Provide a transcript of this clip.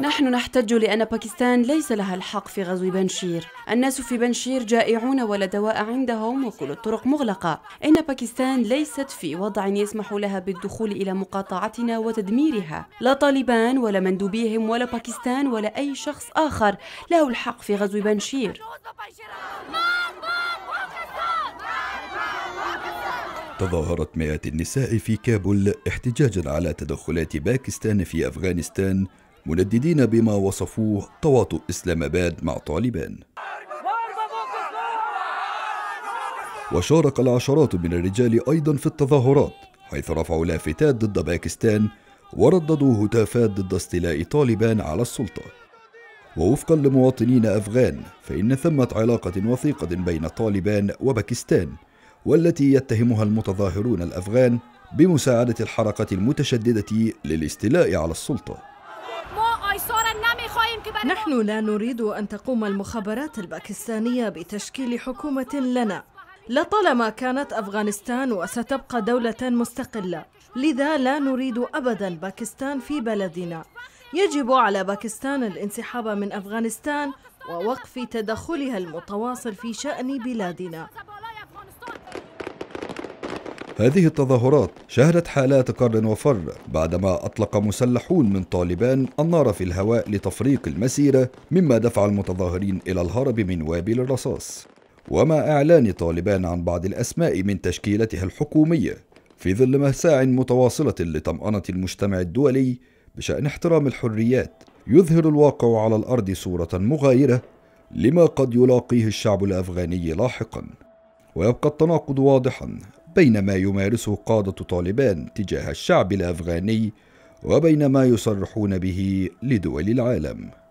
نحن نحتج لأن باكستان ليس لها الحق في غزو بنشير الناس في بنشير جائعون ولا دواء عندهم وكل الطرق مغلقة إن باكستان ليست في وضع يسمح لها بالدخول إلى مقاطعتنا وتدميرها لا طالبان ولا مندوبيهم ولا باكستان ولا أي شخص آخر له الحق في غزو بنشير تظاهرت مئات النساء في كابول احتجاجا على تدخلات باكستان في أفغانستان منددين بما وصفوه تواطؤ إسلام آباد مع طالبان وشارك العشرات من الرجال أيضا في التظاهرات حيث رفعوا لافتات ضد باكستان ورددوا هتافات ضد استيلاء طالبان على السلطة ووفقا لمواطنين أفغان فإن ثمة علاقة وثيقة بين طالبان وباكستان والتي يتهمها المتظاهرون الافغان بمساعده الحركه المتشدده للاستيلاء على السلطه نحن لا نريد ان تقوم المخابرات الباكستانيه بتشكيل حكومه لنا لطالما كانت افغانستان وستبقى دوله مستقله لذا لا نريد ابدا باكستان في بلدنا يجب على باكستان الانسحاب من افغانستان ووقف تدخلها المتواصل في شان بلادنا هذه التظاهرات شهدت حالات قر وفر بعدما أطلق مسلحون من طالبان النار في الهواء لتفريق المسيرة مما دفع المتظاهرين إلى الهرب من وابل الرصاص ومع إعلان طالبان عن بعض الأسماء من تشكيلتها الحكومية في ظل مساع متواصلة لطمأنة المجتمع الدولي بشأن احترام الحريات يظهر الواقع على الأرض صورة مغايرة لما قد يلاقيه الشعب الأفغاني لاحقا ويبقى التناقض واضحا بينما يمارسه قادة طالبان تجاه الشعب الأفغاني وبين ما يصرحون به لدول العالم